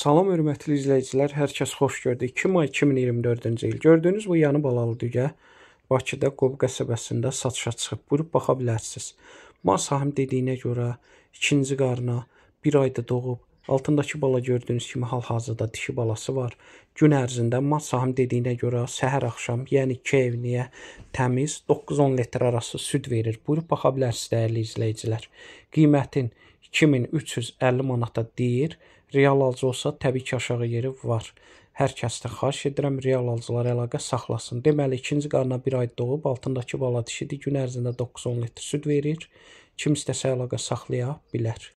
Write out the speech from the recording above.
Salam hörmətli izləyicilər, hər kəs xoş gördü. 2 may 2024-cü il. Gördüyünüz bu yanı balalı düyə Bakıda Qob qəsəbəsində satışa çıxıb. Buyurub baxa bilərsiniz. Ma sahim dediyinə görə ikinci qarına bir ayda doğub. Altındakı bala gördüyünüz kimi hal-hazırda dişi balası var. Gün ərzində ma sahim dediyinə görə səhər axşam, yəni 2 evniyə təmiz 9-10 litr arası süd verir. Buyurub baxa bilərsiniz dəyərli izləyicilər. Qiymətin 2350 manata deyir. Real alıcı olsa təbii ki, aşağı yeri var. Hər kəsdə xahiş edirəm real alıcılar əlaqə saxlasın. Deməli, ikinci qarına bir ay doğub, altındakı bala dişidir, gün ərzində 9-10 litr süd verir. Kim istəsə əlaqə saxlaya bilər.